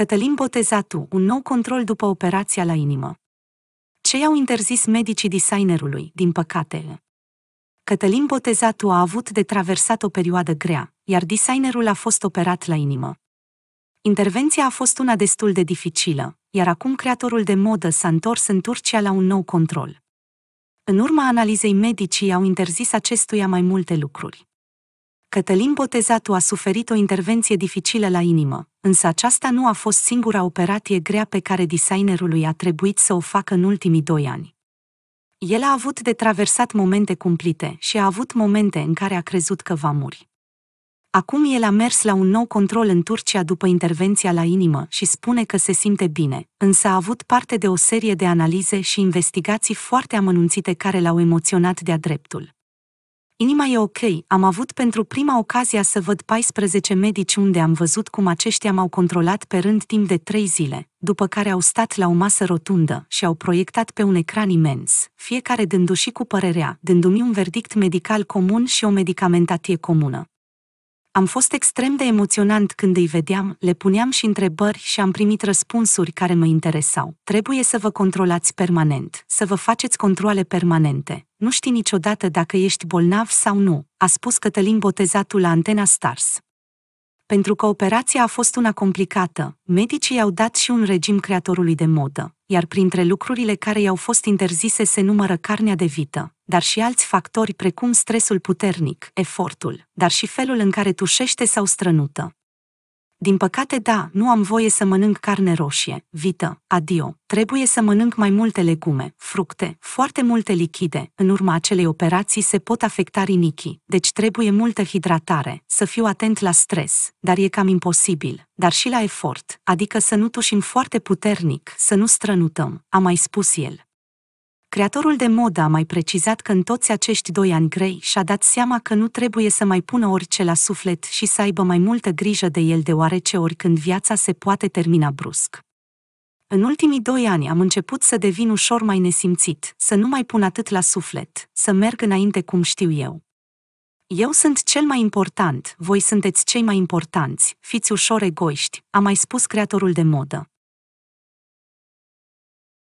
Cătălin Botezatu, un nou control după operația la inimă. Ce i-au interzis medicii designerului, din păcate? Cătălin Botezatu a avut de traversat o perioadă grea, iar designerul a fost operat la inimă. Intervenția a fost una destul de dificilă, iar acum creatorul de modă s-a întors în Turcia la un nou control. În urma analizei medicii au interzis acestuia mai multe lucruri. Cătălin Botezatu a suferit o intervenție dificilă la inimă, însă aceasta nu a fost singura operație grea pe care designerului a trebuit să o facă în ultimii doi ani. El a avut de traversat momente cumplite și a avut momente în care a crezut că va muri. Acum el a mers la un nou control în Turcia după intervenția la inimă și spune că se simte bine, însă a avut parte de o serie de analize și investigații foarte amănunțite care l-au emoționat de-a dreptul. Inima e ok, am avut pentru prima ocazia să văd 14 medici unde am văzut cum aceștia m-au controlat pe rând timp de trei zile, după care au stat la o masă rotundă și au proiectat pe un ecran imens, fiecare dându-și cu părerea, dându-mi un verdict medical comun și o medicamentatie comună. Am fost extrem de emoționant când îi vedeam, le puneam și întrebări și am primit răspunsuri care mă interesau. Trebuie să vă controlați permanent, să vă faceți controle permanente. Nu știi niciodată dacă ești bolnav sau nu, a spus Cătălin Botezatul la Antena Stars. Pentru că operația a fost una complicată, medicii i-au dat și un regim creatorului de modă, iar printre lucrurile care i-au fost interzise se numără carnea de vită, dar și alți factori precum stresul puternic, efortul, dar și felul în care tușește sau strănută. Din păcate da, nu am voie să mănânc carne roșie, vită, adio. Trebuie să mănânc mai multe legume, fructe, foarte multe lichide. În urma acelei operații se pot afecta rinichii, deci trebuie multă hidratare, să fiu atent la stres, dar e cam imposibil, dar și la efort, adică să nu tușim foarte puternic, să nu strănutăm, a mai spus el. Creatorul de modă a mai precizat că în toți acești doi ani grei și-a dat seama că nu trebuie să mai pună orice la suflet și să aibă mai multă grijă de el deoarece oricând viața se poate termina brusc. În ultimii doi ani am început să devin ușor mai nesimțit, să nu mai pun atât la suflet, să merg înainte cum știu eu. Eu sunt cel mai important, voi sunteți cei mai importanți, fiți ușor egoiști, a mai spus creatorul de modă.